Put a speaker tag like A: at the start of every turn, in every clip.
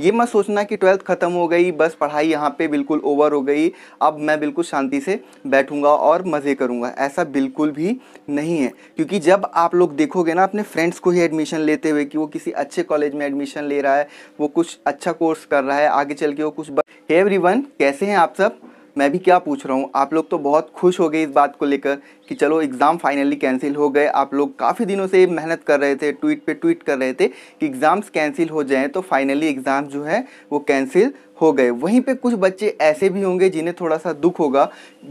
A: ये मत सोचना कि ट्वेल्थ ख़त्म हो गई बस पढ़ाई यहाँ पे बिल्कुल ओवर हो गई अब मैं बिल्कुल शांति से बैठूंगा और मज़े करूँगा ऐसा बिल्कुल भी नहीं है क्योंकि जब आप लोग देखोगे ना अपने फ्रेंड्स को ही एडमिशन लेते हुए कि वो किसी अच्छे कॉलेज में एडमिशन ले रहा है वो कुछ अच्छा कोर्स कर रहा है आगे चल के वो कुछ हे वन कैसे हैं आप सब मैं भी क्या पूछ रहा हूँ आप लोग तो बहुत खुश हो गए इस बात को लेकर कि चलो एग्ज़ाम फाइनली कैंसिल हो गए आप लोग काफ़ी दिनों से मेहनत कर रहे थे ट्वीट पे ट्वीट कर रहे थे कि एग्ज़ाम्स कैंसिल हो जाएँ तो फाइनली एग्ज़ाम जो है वो कैंसिल हो गए वहीं पे कुछ बच्चे ऐसे भी होंगे जिन्हें थोड़ा सा दुख होगा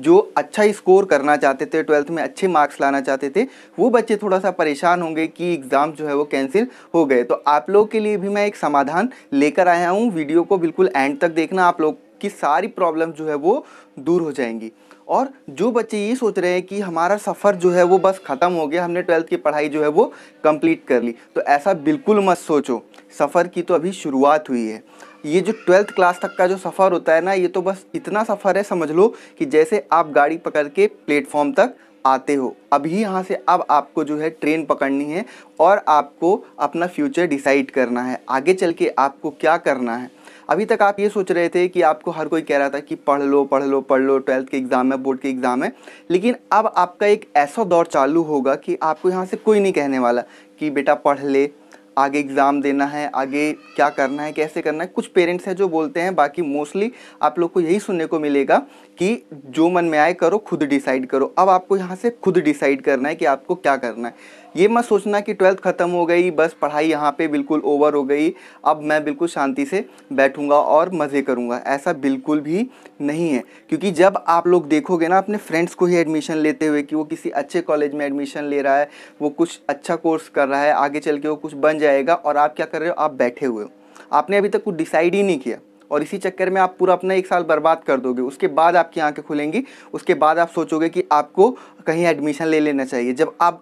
A: जो अच्छा स्कोर करना चाहते थे ट्वेल्थ में अच्छे मार्क्स लाना चाहते थे वो बच्चे थोड़ा सा परेशान होंगे कि एग्ज़ाम जो है वो कैंसिल हो गए तो आप लोग के लिए भी मैं एक समाधान लेकर आया हूँ वीडियो को बिल्कुल एंड तक देखना आप लोग की सारी प्रॉब्लम जो है वो दूर हो जाएंगी और जो बच्चे ये सोच रहे हैं कि हमारा सफ़र जो है वो बस ख़त्म हो गया हमने ट्वेल्थ की पढ़ाई जो है वो कंप्लीट कर ली तो ऐसा बिल्कुल मत सोचो सफ़र की तो अभी शुरुआत हुई है ये जो ट्वेल्थ क्लास तक का जो सफ़र होता है ना ये तो बस इतना सफ़र है समझ लो कि जैसे आप गाड़ी पकड़ के प्लेटफॉर्म तक आते हो अभी यहाँ से अब आपको जो है ट्रेन पकड़नी है और आपको अपना फ्यूचर डिसाइड करना है आगे चल के आपको क्या करना है अभी तक आप ये सोच रहे थे कि आपको हर कोई कह रहा था कि पढ़ लो पढ़ लो पढ़ लो ट्वेल्थ के एग्ज़ाम है बोर्ड के एग्ज़ाम है लेकिन अब आपका एक ऐसा दौर चालू होगा कि आपको यहाँ से कोई नहीं कहने वाला कि बेटा पढ़ ले आगे एग्ज़ाम देना है आगे क्या करना है कैसे करना है कुछ पेरेंट्स हैं जो बोलते हैं बाकी मोस्टली आप लोग को यही सुनने को मिलेगा कि जो मन में आए करो खुद डिसाइड करो अब आपको यहाँ से खुद डिसाइड करना है कि आपको क्या करना है ये मत सोचना कि ट्वेल्थ ख़त्म हो गई बस पढ़ाई यहाँ पे बिल्कुल ओवर हो गई अब मैं बिल्कुल शांति से बैठूंगा और मज़े करूँगा ऐसा बिल्कुल भी नहीं है क्योंकि जब आप लोग देखोगे ना अपने फ्रेंड्स को ही एडमिशन लेते हुए कि वो किसी अच्छे कॉलेज में एडमिशन ले रहा है वो कुछ अच्छा कोर्स कर रहा है आगे चल के वो कुछ बन जाएगा और आप क्या कर रहे हो आप बैठे हुए हो आपने अभी तक कुछ डिसाइड ही नहीं किया और इसी चक्कर में आप पूरा अपना एक साल बर्बाद कर दोगे उसके बाद आपकी आंखें खुलेंगी उसके बाद आप सोचोगे कि आपको कहीं एडमिशन ले लेना चाहिए जब आप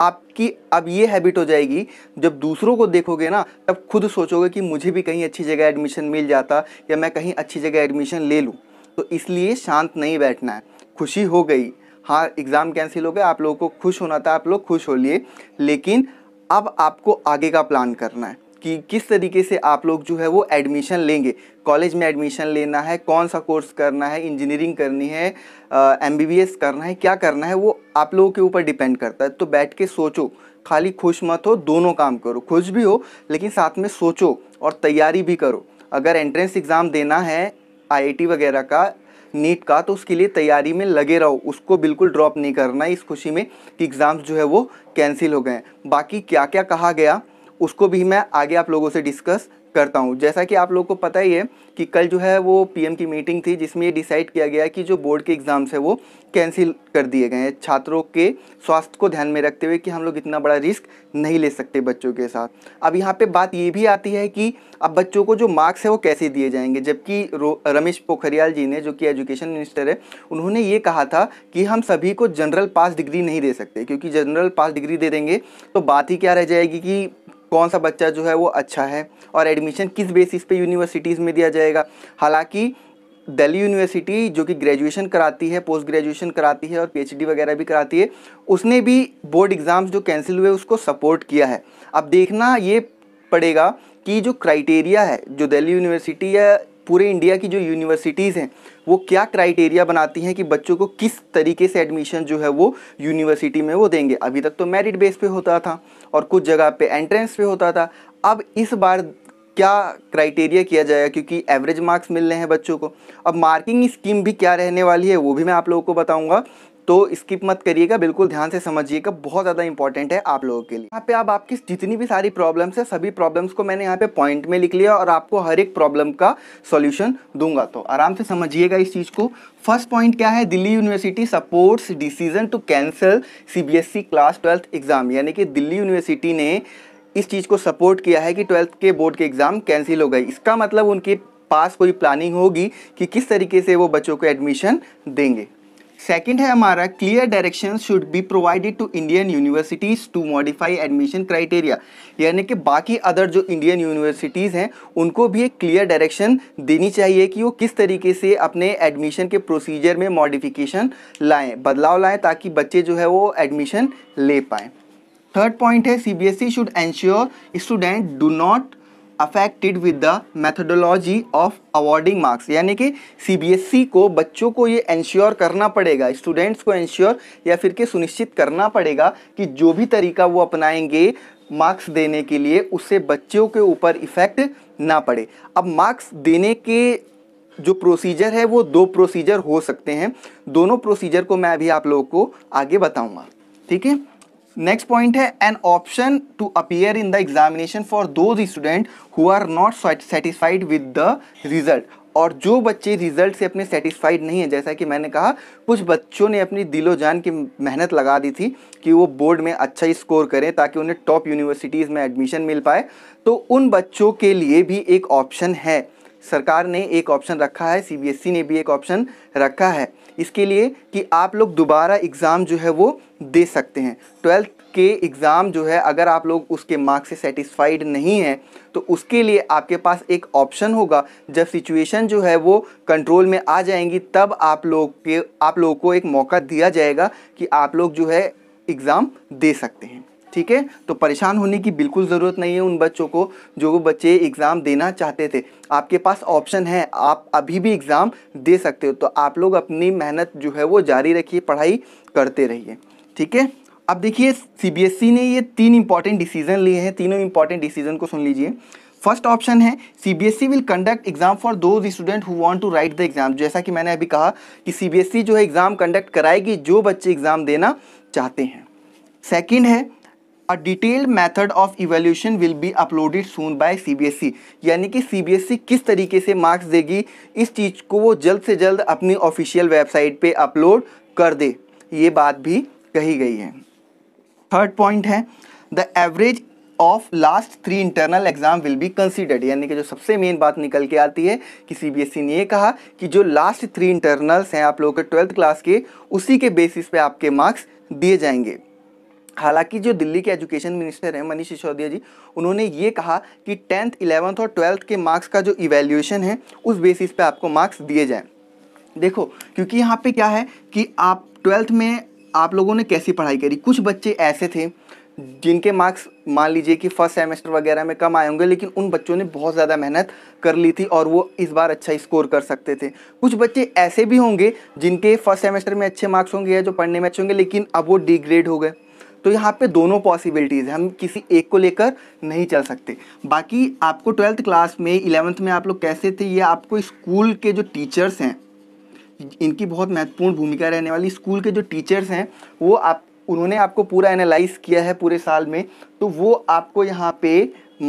A: आपकी अब ये हैबिट हो जाएगी जब दूसरों को देखोगे ना तब खुद सोचोगे कि मुझे भी कहीं अच्छी जगह एडमिशन मिल जाता या मैं कहीं अच्छी जगह एडमिशन ले लूँ तो इसलिए शांत नहीं बैठना है खुशी हो गई हाँ एग्ज़ाम कैंसिल हो गया आप लोगों को खुश होना था आप लोग खुश हो लिए लेकिन अब आपको आगे का प्लान करना है कि किस तरीके से आप लोग जो है वो एडमिशन लेंगे कॉलेज में एडमिशन लेना है कौन सा कोर्स करना है इंजीनियरिंग करनी है एम करना है क्या करना है वो आप लोगों के ऊपर डिपेंड करता है तो बैठ के सोचो खाली खुश मत हो दोनों काम करो खुश भी हो लेकिन साथ में सोचो और तैयारी भी करो अगर एंट्रेंस एग्ज़ाम देना है आई वगैरह का नीट का तो उसके लिए तैयारी में लगे रहो उसको बिल्कुल ड्रॉप नहीं करना इस खुशी में कि एग्ज़ाम्स जो है वो कैंसिल हो गए बाकी क्या क्या कहा गया उसको भी मैं आगे आप लोगों से डिस्कस करता हूँ जैसा कि आप लोग को पता ही है कि कल जो है वो पीएम की मीटिंग थी जिसमें ये डिसाइड किया गया कि जो बोर्ड के एग्ज़ाम्स है वो कैंसिल कर दिए गए हैं छात्रों के स्वास्थ्य को ध्यान में रखते हुए कि हम लोग इतना बड़ा रिस्क नहीं ले सकते बच्चों के साथ अब यहाँ पे बात ये भी आती है कि अब बच्चों को जो मार्क्स है वो कैसे दिए जाएंगे जबकि रमेश पोखरियाल जी ने जो कि एजुकेशन मिनिस्टर है उन्होंने ये कहा था कि हम सभी को जनरल पास डिग्री नहीं दे सकते क्योंकि जनरल पास डिग्री दे देंगे तो बात ही क्या रह जाएगी कि कौन सा बच्चा जो है वो अच्छा है और एडमिशन किस बेसिस पे यूनिवर्सिटीज़ में दिया जाएगा हालांकि दिल्ली यूनिवर्सिटी जो कि ग्रेजुएशन कराती है पोस्ट ग्रेजुएशन कराती है और पीएचडी वगैरह भी कराती है उसने भी बोर्ड एग्ज़ाम्स जो कैंसिल हुए उसको सपोर्ट किया है अब देखना ये पड़ेगा कि जो क्राइटेरिया है जो दिल्ली यूनिवर्सिटी या पूरे इंडिया की जो यूनिवर्सिटीज़ हैं वो क्या क्राइटेरिया बनाती हैं कि बच्चों को किस तरीके से एडमिशन जो है वो यूनिवर्सिटी में वो देंगे अभी तक तो मेरिट बेस पे होता था और कुछ जगह पे एंट्रेंस पे होता था अब इस बार क्या क्राइटेरिया किया जाएगा क्योंकि एवरेज मार्क्स मिल रहे हैं बच्चों को अब मार्किंग स्कीम भी क्या रहने वाली है वो भी मैं आप लोगों को बताऊंगा तो स्किप मत करिएगा बिल्कुल ध्यान से समझिएगा बहुत ज़्यादा इंपॉर्टेंट है आप लोगों के लिए यहाँ पे आप आपकी जितनी भी सारी प्रॉब्लम्स है सभी प्रॉब्लम्स को मैंने यहाँ पे पॉइंट में लिख लिया और आपको हर एक प्रॉब्लम का सोल्यूशन दूंगा तो आराम से समझिएगा इस चीज़ को फर्स्ट पॉइंट क्या है Delhi university supports decision to cancel CBSE class twelfth exam यानी कि दिल्ली यूनिवर्सिटी ने इस चीज़ को सपोर्ट किया है कि ट्वेल्थ के बोर्ड के एग्ज़ाम कैंसिल हो गए इसका मतलब उनके पास कोई प्लानिंग होगी कि किस तरीके से वो बच्चों को एडमिशन देंगे सेकेंड है हमारा clear direction should be provided to Indian universities to modify admission criteria यानी कि बाकी अदर जो इंडियन यूनिवर्सिटीज़ हैं उनको भी एक क्लियर डायरेक्शन देनी चाहिए कि वो किस तरीके से अपने एडमिशन के प्रोसीजर में मॉडिफिकेशन लाएँ बदलाव लाएँ ताकि बच्चे जो है वो एडमिशन ले पाएँ थर्ड पॉइंट है C B S E should ensure student do not affected with the methodology of awarding marks यानी कि सीबीएसई e को बच्चों को ये इंश्योर करना पड़ेगा स्टूडेंट्स को इंश्योर या फिर के सुनिश्चित करना पड़ेगा कि जो भी तरीका वो अपनाएंगे मार्क्स देने के लिए उससे बच्चों के ऊपर इफ़ेक्ट ना पड़े अब मार्क्स देने के जो प्रोसीजर है वो दो प्रोसीजर हो सकते हैं दोनों प्रोसीजर को मैं अभी आप लोगों को आगे बताऊँगा ठीक है नेक्स्ट पॉइंट है an option to appear in the examination for those student who are not satisfied with the result और जो बच्चे रिजल्ट से अपने सेटिस्फाइड नहीं है जैसा कि मैंने कहा कुछ बच्चों ने अपनी दिलो जान की मेहनत लगा दी थी कि वो बोर्ड में अच्छा स्कोर करें ताकि उन्हें टॉप यूनिवर्सिटीज़ में एडमिशन मिल पाए तो उन बच्चों के लिए भी एक ऑप्शन है सरकार ने एक ऑप्शन रखा है सीबीएसई e ने भी एक ऑप्शन रखा है इसके लिए कि आप लोग दोबारा एग्ज़ाम जो है वो दे सकते हैं ट्वेल्थ के एग्ज़ाम जो है अगर आप लोग उसके मार्क्स से सेटिस्फाइड नहीं हैं तो उसके लिए आपके पास एक ऑप्शन होगा जब सिचुएशन जो है वो कंट्रोल में आ जाएंगी तब आप लोग के आप लोगों को एक मौका दिया जाएगा कि आप लोग जो है एग्ज़ाम दे सकते हैं ठीक है तो परेशान होने की बिल्कुल ज़रूरत नहीं है उन बच्चों को जो बच्चे एग्ज़ाम देना चाहते थे आपके पास ऑप्शन है आप अभी भी एग्ज़ाम दे सकते हो तो आप लोग अपनी मेहनत जो है वो जारी रखिए पढ़ाई करते रहिए ठीक है अब देखिए सीबीएसई e ने ये तीन इंपॉर्टेंट डिसीजन लिए हैं तीनों इंपॉर्टेंट डिसीजन को सुन लीजिए फर्स्ट ऑप्शन है C B S E will conduct exam for those student who want to write the exam जैसा कि मैंने अभी कहा कि सी बी एस ई जो है एग्जाम कंडक्ट कराएगी जो बच्चे एग्जाम देना चाहते हैं सेकेंड है a detailed method of evaluation will be uploaded soon by CBSE यानी कि सीबीएसई e किस तरीके से मार्क्स देगी इस चीज़ को वो जल्द से जल्द अपनी ऑफिशियल वेबसाइट पे अपलोड कर दे ये बात भी कही गई है थर्ड पॉइंट है the average of last three internal exam will be considered यानी कि जो सबसे मेन बात निकल के आती है कि सी बी एस ई ने यह कहा कि जो लास्ट थ्री इंटरनल्स हैं आप लोगों के ट्वेल्थ क्लास के उसी के बेसिस पे आपके मार्क्स दिए जाएंगे हालांकि जो दिल्ली के एजुकेशन मिनिस्टर हैं मनीष सिसोदिया जी उन्होंने ये कहा कि टेंथ इलेवंथ और ट्वेल्थ के मार्क्स का जो इवेल्यूएशन है उस बेसिस पे आपको मार्क्स दिए जाएं देखो क्योंकि यहाँ पे क्या है कि आप ट्वेल्थ में आप लोगों ने कैसी पढ़ाई करी कुछ बच्चे ऐसे थे जिनके मार्क्स मान लीजिए कि फर्स्ट सेमेस्टर वगैरह में कम आए होंगे लेकिन उन बच्चों ने बहुत ज़्यादा मेहनत कर ली थी और वो इस बार अच्छा स्कोर कर सकते थे कुछ बच्चे ऐसे भी होंगे जिनके फर्स्ट सेमेस्टर में अच्छे मार्क्स होंगे या जो पढ़ने में अच्छे होंगे लेकिन अब वो डिग्रेड हो गए तो यहाँ पे दोनों पॉसिबिलिटीज़ हैं हम किसी एक को लेकर नहीं चल सकते बाकी आपको ट्वेल्थ क्लास में इलेवंथ में आप लोग कैसे थे ये आपको स्कूल के जो टीचर्स हैं इनकी बहुत महत्वपूर्ण भूमिका रहने वाली स्कूल के जो टीचर्स हैं वो आप उन्होंने आपको पूरा एनालाइज किया है पूरे साल में तो वो आपको यहाँ पे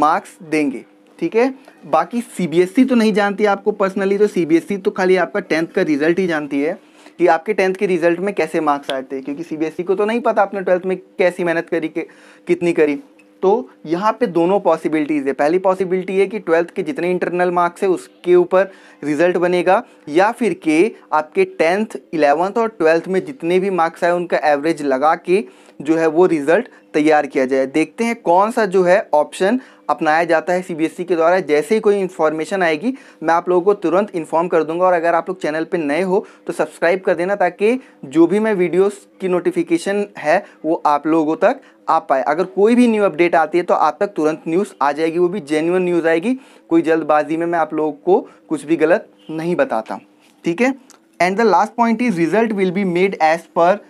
A: मार्क्स देंगे ठीक है बाकी सी e तो नहीं जानती आपको पर्सनली तो सी e तो खाली आपका टेंथ का रिजल्ट ही जानती है कि आपके टेंथ के रिजल्ट में कैसे मार्क्स आए थे क्योंकि सीबीएसई e को तो नहीं पता आपने ट्वेल्थ में कैसी मेहनत करी के कितनी करी तो यहाँ पे दोनों पॉसिबिलिटीज़ है पहली पॉसिबिलिटी है कि ट्वेल्थ के जितने इंटरनल मार्क्स है उसके ऊपर रिजल्ट बनेगा या फिर के आपके टेंथ इलेवंथ और ट्वेल्थ में जितने भी मार्क्स आए उनका एवरेज लगा के जो है वो रिज़ल्ट तैयार किया जाए देखते हैं कौन सा जो है ऑप्शन अपनाया जाता है सीबीएसई e के द्वारा जैसे ही कोई इन्फॉर्मेशन आएगी मैं आप लोगों को तुरंत इन्फॉर्म कर दूंगा और अगर आप लोग चैनल पर नए हो तो सब्सक्राइब कर देना ताकि जो भी मैं वीडियोस की नोटिफिकेशन है वो आप लोगों तक आ पाए अगर कोई भी न्यू अपडेट आती है तो आप तक तुरंत न्यूज़ आ जाएगी वो भी जेन्यून न्यूज़ आएगी कोई जल्दबाजी में मैं आप लोगों को कुछ भी गलत नहीं बताता ठीक है and the last point is result will be made as per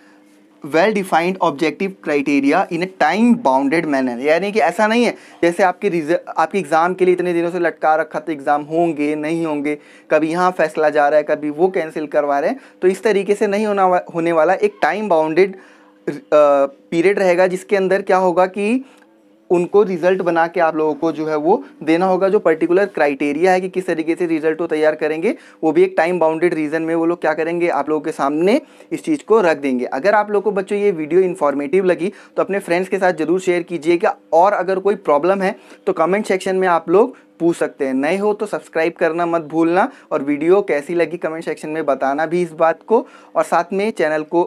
A: well defined objective criteria in a time bounded manner यानी कि ऐसा नहीं है जैसे आपके रिजल्ट आपके एग्ज़ाम के लिए इतने दिनों से लटका रखा तो एग्ज़ाम होंगे नहीं होंगे कभी यहाँ फैसला जा रहा है कभी वो कैंसिल करवा रहे हैं तो इस तरीके से नहीं होना होने वाला एक टाइम बाउंडेड पीरियड रहेगा जिसके अंदर क्या होगा कि उनको रिजल्ट बना के आप लोगों को जो है वो देना होगा जो पर्टिकुलर क्राइटेरिया है कि किस तरीके से रिजल्ट वो तैयार करेंगे वो भी एक टाइम बाउंडेड रीजन में वो लोग क्या करेंगे आप लोगों के सामने इस चीज़ को रख देंगे अगर आप लोगों को बच्चों ये वीडियो इन्फॉर्मेटिव लगी तो अपने फ्रेंड्स के साथ जरूर शेयर कीजिएगा और अगर कोई प्रॉब्लम है तो कमेंट सेक्शन में आप लोग पूछ सकते हैं नए हो तो सब्सक्राइब करना मत भूलना और वीडियो कैसी लगी कमेंट सेक्शन में बताना भी इस बात को और साथ में चैनल को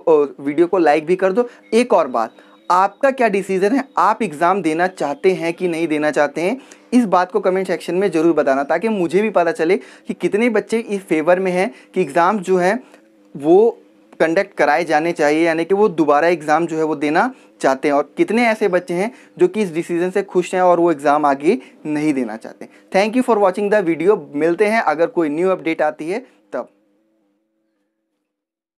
A: वीडियो को लाइक भी कर दो एक और बात आपका क्या डिसीज़न है आप एग्ज़ाम देना चाहते हैं कि नहीं देना चाहते हैं इस बात को कमेंट सेक्शन में ज़रूर बताना ताकि मुझे भी पता चले कि कितने बच्चे इस फेवर में हैं कि एग्ज़ाम जो है वो कंडक्ट कराए जाने चाहिए यानी कि वो दोबारा एग्ज़ाम जो है वो देना चाहते हैं और कितने ऐसे बच्चे हैं जो कि इस डिसीजन से खुश हैं और वो एग्ज़ाम आगे नहीं देना चाहते thank you for watching the video मिलते हैं अगर कोई न्यू अपडेट आती है